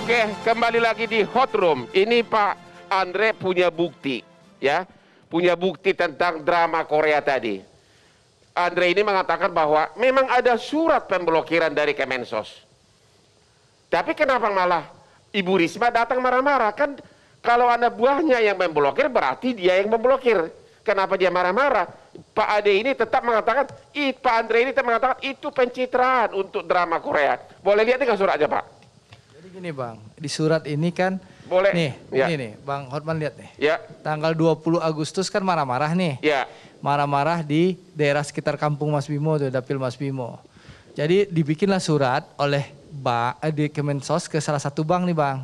Oke, kembali lagi di hot room. Ini Pak Andre punya bukti, ya, punya bukti tentang drama Korea tadi. Andre ini mengatakan bahwa memang ada surat pemblokiran dari Kemensos. Tapi kenapa malah Ibu Risma datang marah-marah? Kan kalau ada buahnya yang memblokir berarti dia yang memblokir. Kenapa dia marah-marah? Pak Ade ini tetap mengatakan, Pak Andre ini tetap mengatakan itu pencitraan untuk drama Korea. Boleh lihat nggak suratnya Pak. Begini Bang, di surat ini kan boleh. Nih, ya. ini nih, Bang Hotman lihat nih. Ya. Tanggal 20 Agustus kan marah-marah nih. Ya. Marah-marah di daerah sekitar kampung Mas Bimo tuh, dapil Mas Bimo. Jadi dibikinlah surat oleh ba, eh, di Kemensos ke salah satu bank nih Bang.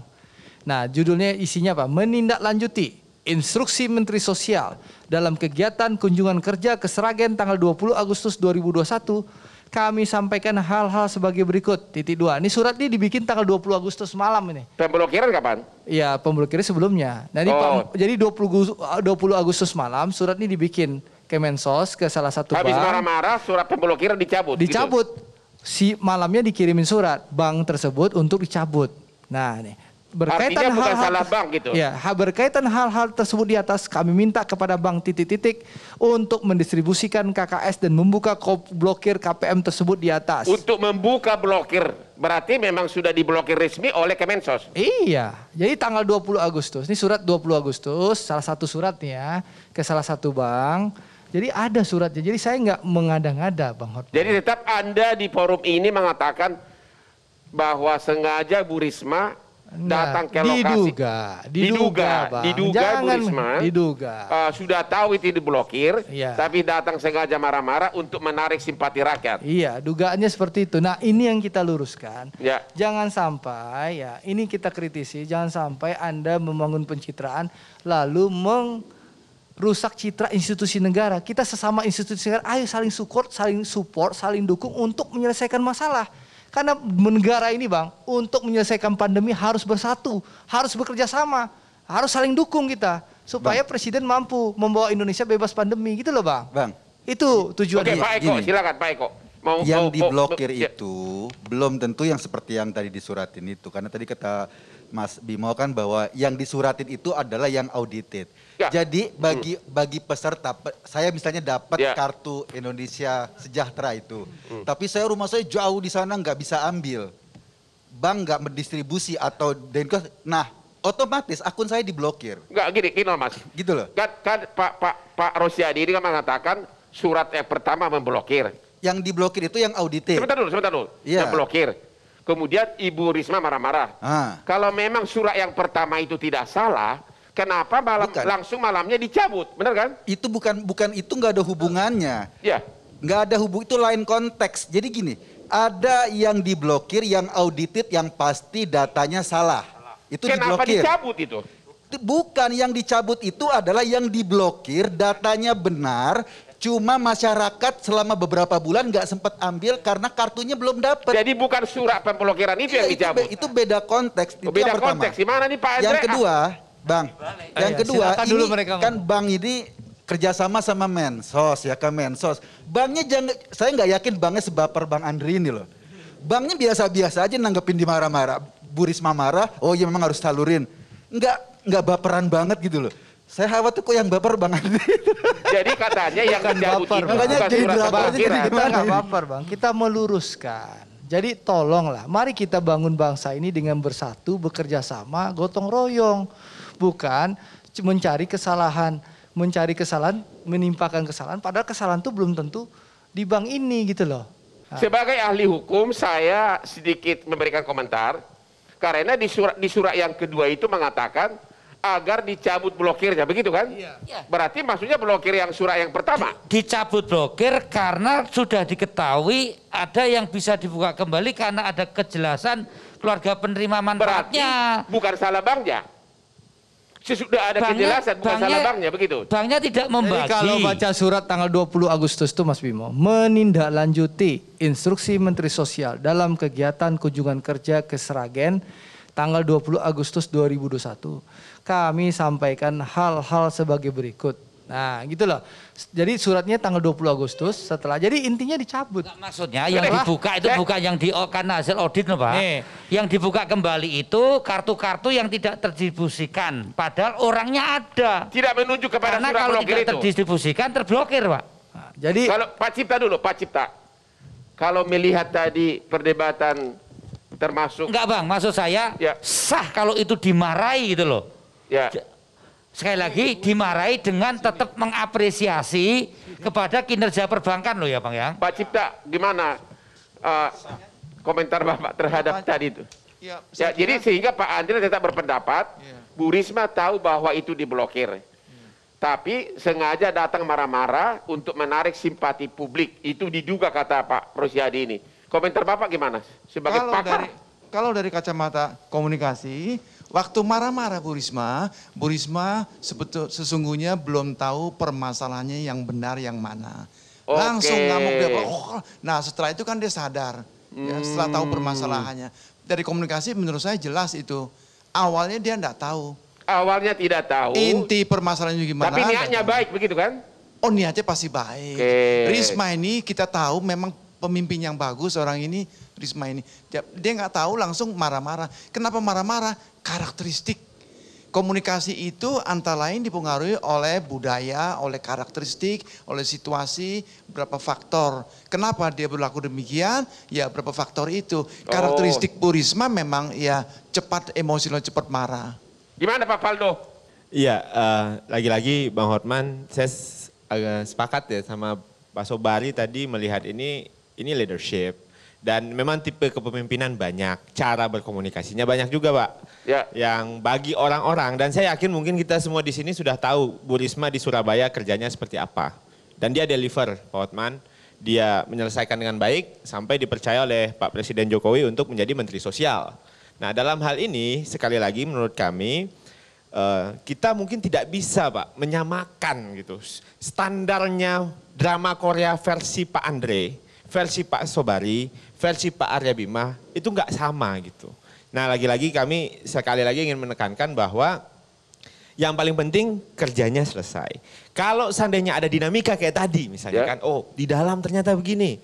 Nah, judulnya isinya apa? Menindaklanjuti instruksi Menteri Sosial dalam kegiatan kunjungan kerja ke Seragen tanggal 20 Agustus 2021 kami sampaikan hal-hal sebagai berikut. Titik dua. Ini surat ini dibikin tanggal 20 Agustus malam ini. Pemblokiran kapan? Iya, pemblokiran sebelumnya. Nah, ini oh. Pak, jadi 20 20 eh, Agustus malam surat ini dibikin Kemensos ke salah satu Habis bank. Habis marah-marah surat pemblokiran dicabut. Gitu? Dicabut. Gitu? Si malamnya dikirimin surat bank tersebut untuk dicabut. Nah, nih berkaitan Artinya hal, salah bank gitu. Ya, berkaitan hal-hal tersebut di atas kami minta kepada bank titik-titik untuk mendistribusikan KKS dan membuka blokir KPM tersebut di atas. Untuk membuka blokir berarti memang sudah diblokir resmi oleh Kemensos. Iya. Jadi tanggal 20 Agustus, ini surat 20 Agustus, salah satu suratnya ke salah satu bank. Jadi ada suratnya. Jadi saya nggak mengada-ngada Bang Hot Jadi tetap Anda di forum ini mengatakan bahwa sengaja Bu Risma Nah, datang ke lokasi diduga diduga diduga, diduga Jangan, Risma, diduga uh, sudah tahu itu diblokir ya. tapi datang sengaja marah-marah untuk menarik simpati rakyat iya dugaannya seperti itu nah ini yang kita luruskan ya. jangan sampai ya ini kita kritisi jangan sampai anda membangun pencitraan lalu meng rusak citra institusi negara. Kita sesama institusi negara, ayo saling support, saling support, saling dukung untuk menyelesaikan masalah. Karena negara ini bang, untuk menyelesaikan pandemi harus bersatu, harus bekerja sama, harus saling dukung kita. Supaya bang. presiden mampu membawa Indonesia bebas pandemi gitu loh bang. Bang. Itu tujuannya. Oke Pak Eko, silakan Pak Eko mau, yang mau, diblokir mau, ya. itu ya. belum tentu yang seperti yang tadi disuratin itu karena tadi kata Mas Bimo kan bahwa yang disuratin itu adalah yang audited. Ya. Jadi bagi hmm. bagi peserta saya misalnya dapat ya. kartu Indonesia Sejahtera itu, hmm. tapi saya rumah saya jauh di sana nggak bisa ambil, bank nggak mendistribusi atau denkos. Nah otomatis akun saya diblokir. Enggak gini, gini loh mas. Gitu loh. Kan, kan Pak Pak Pak Rosyadi ini kan mengatakan surat yang pertama memblokir. Yang diblokir itu yang auditif. Sebentar dulu, sebentar dulu. Ya. Yang blokir. Kemudian Ibu Risma marah-marah. Ah. Kalau memang surat yang pertama itu tidak salah, kenapa malam bukan. langsung malamnya dicabut? Benar kan? Itu bukan bukan itu nggak ada hubungannya. Iya. Nggak ada hubung itu lain konteks. Jadi gini, ada yang diblokir, yang audited, yang pasti datanya salah. salah. Itu kenapa diblokir. dicabut itu? Bukan yang dicabut itu adalah yang diblokir datanya benar, Cuma masyarakat selama beberapa bulan nggak sempat ambil karena kartunya belum dapat. Jadi bukan surat pemblokiran itu ya, yang iya, dicabut. Itu, itu beda konteks. Itu beda yang konteks. Gimana nih Pak Andre? Ah. Yang iya, kedua, Bang. yang kedua, ini dulu mereka kan Bang ini kerjasama sama Mensos ya kan Mensos. Bangnya jangan, saya nggak yakin Bangnya sebaper Bang Andri ini loh. Bangnya biasa-biasa aja nanggepin dimarah marah-marah. Bu Risma marah, oh iya memang harus salurin. Nggak, nggak baperan banget gitu loh. Saya khawatir kok yang baper Bang Andi. Jadi katanya yang mencabut itu Makanya jadi jadi kita nggak baper Bang. Kita meluruskan. Jadi tolonglah, mari kita bangun bangsa ini dengan bersatu, bekerja sama, gotong royong. Bukan mencari kesalahan, mencari kesalahan, menimpakan kesalahan, padahal kesalahan itu belum tentu di bank ini gitu loh. Nah. Sebagai ahli hukum, saya sedikit memberikan komentar. Karena di surat, di surat yang kedua itu mengatakan agar dicabut blokirnya begitu kan? Iya. iya. Berarti maksudnya blokir yang surat yang pertama. Di, dicabut blokir karena sudah diketahui ada yang bisa dibuka kembali karena ada kejelasan keluarga penerima manfaatnya. Berarti bukan salah banknya. Sesudah ada banknya, kejelasan bukan banknya, salah banknya begitu. Banknya tidak membagi. Jadi kalau baca surat tanggal 20 Agustus itu Mas Bimo menindaklanjuti instruksi Menteri Sosial dalam kegiatan kunjungan kerja ke Seragen tanggal 20 Agustus 2021 kami sampaikan hal-hal sebagai berikut. Nah, gitu loh. Jadi suratnya tanggal 20 Agustus setelah. Jadi intinya dicabut. Nggak, maksudnya yang dibuka itu eh. bukan yang di oh, karena hasil audit loh, Pak. Nih. Yang dibuka kembali itu kartu-kartu yang tidak terdistribusikan padahal orangnya ada. Tidak menunjuk kepada karena surat kalau blokir tidak itu. terdistribusikan terblokir, Pak. Nah, jadi Kalau Pak Cipta dulu, Pak Cipta. Kalau melihat tadi perdebatan termasuk enggak bang maksud saya ya. sah kalau itu dimarahi gitu loh ya sekali lagi dimarahi dengan tetap mengapresiasi kepada kinerja perbankan loh ya Bang ya. Pak Cipta gimana uh, komentar Bapak terhadap tadi itu? Ya, ya jadi sehingga Pak Andre tetap berpendapat ya. Bu Risma tahu bahwa itu diblokir. Ya. Tapi sengaja datang marah-marah untuk menarik simpati publik. Itu diduga kata Pak Rosyadi ini. Komentar Bapak gimana? Sebagai kalau pakar. Dari, kalau dari kacamata komunikasi, waktu marah-marah Bu Risma, Bu Risma sebetul, sesungguhnya belum tahu permasalahannya yang benar yang mana. Okay. Langsung ngamuk dia. Oh, oh. Nah setelah itu kan dia sadar. Hmm. Ya, setelah tahu hmm. permasalahannya. Dari komunikasi menurut saya jelas itu. Awalnya dia enggak tahu. Awalnya tidak tahu. Inti permasalahannya gimana. Tapi niatnya baik begitu kan? Oh niatnya pasti baik. Okay. Risma ini kita tahu memang pemimpin yang bagus orang ini, Risma ini. Dia nggak tahu langsung marah-marah. Kenapa marah-marah? Karakteristik. Komunikasi itu antara lain dipengaruhi oleh budaya, oleh karakteristik, oleh situasi, berapa faktor. Kenapa dia berlaku demikian? Ya berapa faktor itu. Karakteristik oh. Bu Risma memang ya cepat emosional, cepat marah. Gimana Pak Faldo? Iya, uh, lagi-lagi Bang Hotman, saya agak sepakat ya sama Pak Sobari tadi melihat ini ini leadership dan memang tipe kepemimpinan banyak, cara berkomunikasinya banyak juga, Pak. Ya. Yang bagi orang-orang dan saya yakin mungkin kita semua di sini sudah tahu Bu Risma di Surabaya kerjanya seperti apa. Dan dia deliver, Pak Otman. Dia menyelesaikan dengan baik sampai dipercaya oleh Pak Presiden Jokowi untuk menjadi Menteri Sosial. Nah, dalam hal ini sekali lagi menurut kami eh, kita mungkin tidak bisa Pak menyamakan gitu standarnya drama Korea versi Pak Andre versi Pak Sobari, versi Pak Arya Bima itu nggak sama gitu. Nah lagi-lagi kami sekali lagi ingin menekankan bahwa yang paling penting kerjanya selesai. Kalau seandainya ada dinamika kayak tadi misalnya yeah. kan, oh di dalam ternyata begini.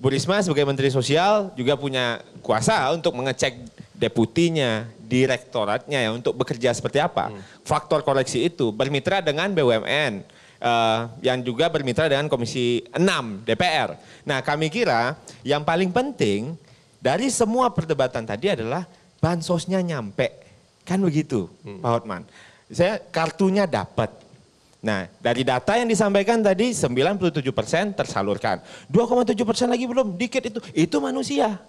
Bu Risma sebagai Menteri Sosial juga punya kuasa untuk mengecek deputinya, direktoratnya ya untuk bekerja seperti apa. Hmm. Faktor koleksi itu bermitra dengan BUMN uh, yang juga bermitra dengan Komisi 6 DPR. Nah kami kira yang paling penting dari semua perdebatan tadi adalah bansosnya nyampe. Kan begitu hmm. Pak Hotman. Saya kartunya dapat. Nah, dari data yang disampaikan tadi 97 persen tersalurkan. 2,7 persen lagi belum, dikit itu. Itu manusia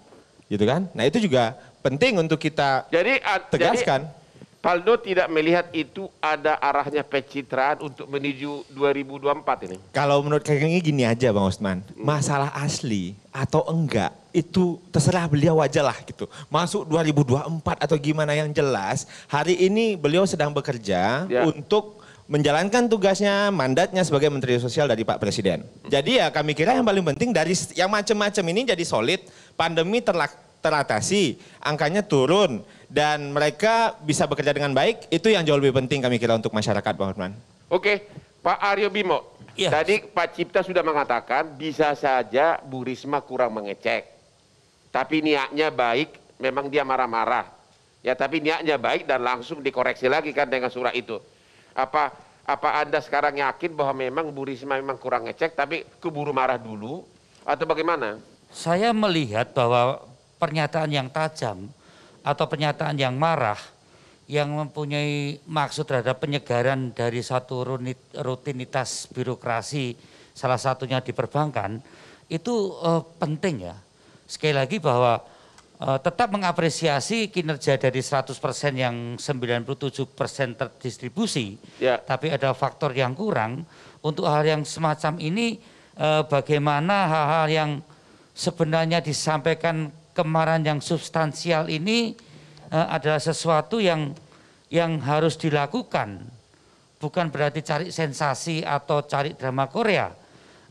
gitu kan? Nah itu juga penting untuk kita jadi, tegaskan. Jadi Paldo tidak melihat itu ada arahnya pencitraan untuk menuju 2024 ini? Kalau menurut ini gini aja Bang Osman, hmm. masalah asli atau enggak itu terserah beliau aja lah gitu. Masuk 2024 atau gimana yang jelas, hari ini beliau sedang bekerja ya. untuk menjalankan tugasnya, mandatnya sebagai Menteri Sosial dari Pak Presiden. Hmm. Jadi ya kami kira yang paling penting dari yang macam-macam ini jadi solid, pandemi terlak teratasi, angkanya turun, dan mereka bisa bekerja dengan baik, itu yang jauh lebih penting kami kira untuk masyarakat, Pak Hotman. Oke, Pak Aryo Bimo, ya. tadi Pak Cipta sudah mengatakan bisa saja Bu Risma kurang mengecek, tapi niatnya baik, memang dia marah-marah. Ya, tapi niatnya baik dan langsung dikoreksi lagi kan dengan surat itu. Apa apa Anda sekarang yakin bahwa memang Bu Risma memang kurang ngecek tapi keburu marah dulu atau bagaimana? Saya melihat bahwa pernyataan yang tajam atau pernyataan yang marah yang mempunyai maksud terhadap penyegaran dari satu rutinitas birokrasi salah satunya di perbankan itu uh, penting ya. Sekali lagi bahwa uh, tetap mengapresiasi kinerja dari 100% yang 97% terdistribusi. Ya. Tapi ada faktor yang kurang untuk hal yang semacam ini uh, bagaimana hal-hal yang sebenarnya disampaikan kemarahan yang substansial ini uh, adalah sesuatu yang yang harus dilakukan. Bukan berarti cari sensasi atau cari drama Korea.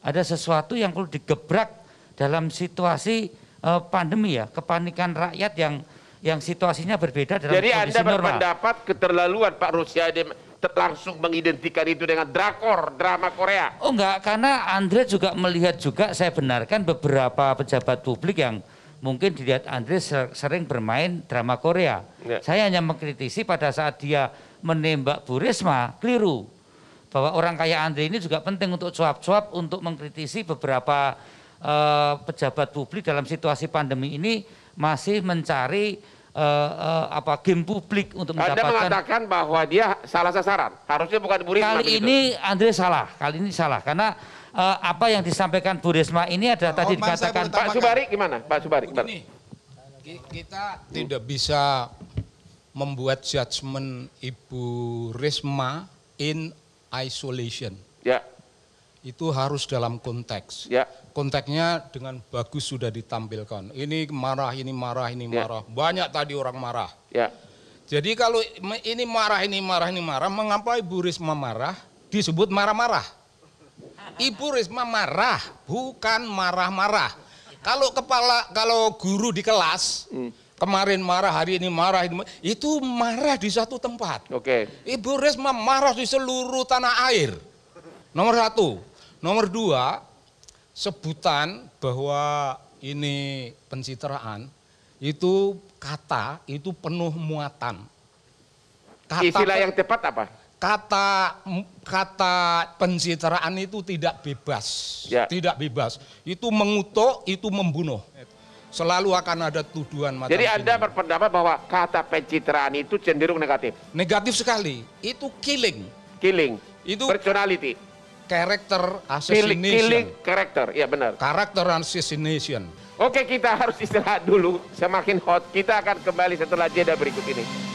Ada sesuatu yang perlu digebrak dalam situasi uh, pandemi ya, kepanikan rakyat yang yang situasinya berbeda dalam Jadi kondisi Anda berpendapat keterlaluan Pak Rusyadi langsung mengidentikan itu dengan drakor, drama Korea. Oh enggak, karena Andre juga melihat juga saya benarkan beberapa pejabat publik yang mungkin dilihat Andre sering bermain drama Korea. Ya. Saya hanya mengkritisi pada saat dia menembak Bu Risma, keliru. Bahwa orang kaya Andre ini juga penting untuk cuap-cuap untuk mengkritisi beberapa uh, pejabat publik dalam situasi pandemi ini masih mencari uh, uh, apa game publik untuk Anda mendapatkan. Anda mengatakan bahwa dia salah sasaran. Harusnya bukan Bu Risma. Kali begitu. ini Andre salah, kali ini salah karena uh, apa yang disampaikan Bu Risma ini adalah oh, tadi dikatakan Pak Subari gimana? Pak Subari. ini, kita tidak bisa membuat judgement Ibu Risma in isolation. Ya. Itu harus dalam konteks. Ya. Konteksnya dengan bagus sudah ditampilkan. Ini marah, ini marah, ini ya. marah. Banyak tadi orang marah. Ya. Jadi kalau ini marah, ini marah, ini marah, mengapa Ibu Risma marah? Disebut marah-marah. Ibu Risma marah, bukan marah-marah. Kalau kepala, kalau guru di kelas, hmm. kemarin marah, hari ini marah, itu marah di satu tempat. Oke. Okay. Ibu Risma marah di seluruh tanah air. Nomor satu. Nomor dua, sebutan bahwa ini pencitraan, itu kata itu penuh muatan. Kata Istilah yang tepat apa? kata kata pencitraan itu tidak bebas, ya. tidak bebas. Itu mengutuk, itu membunuh. Selalu akan ada tuduhan macam Jadi Anda berpendapat bahwa kata pencitraan itu cenderung negatif? Negatif sekali. Itu killing. Killing. Itu personality. Karakter assassination. Killing, killing karakter, ya benar. Karakter assassination. Oke, kita harus istirahat dulu. Semakin hot. Kita akan kembali setelah jeda berikut ini.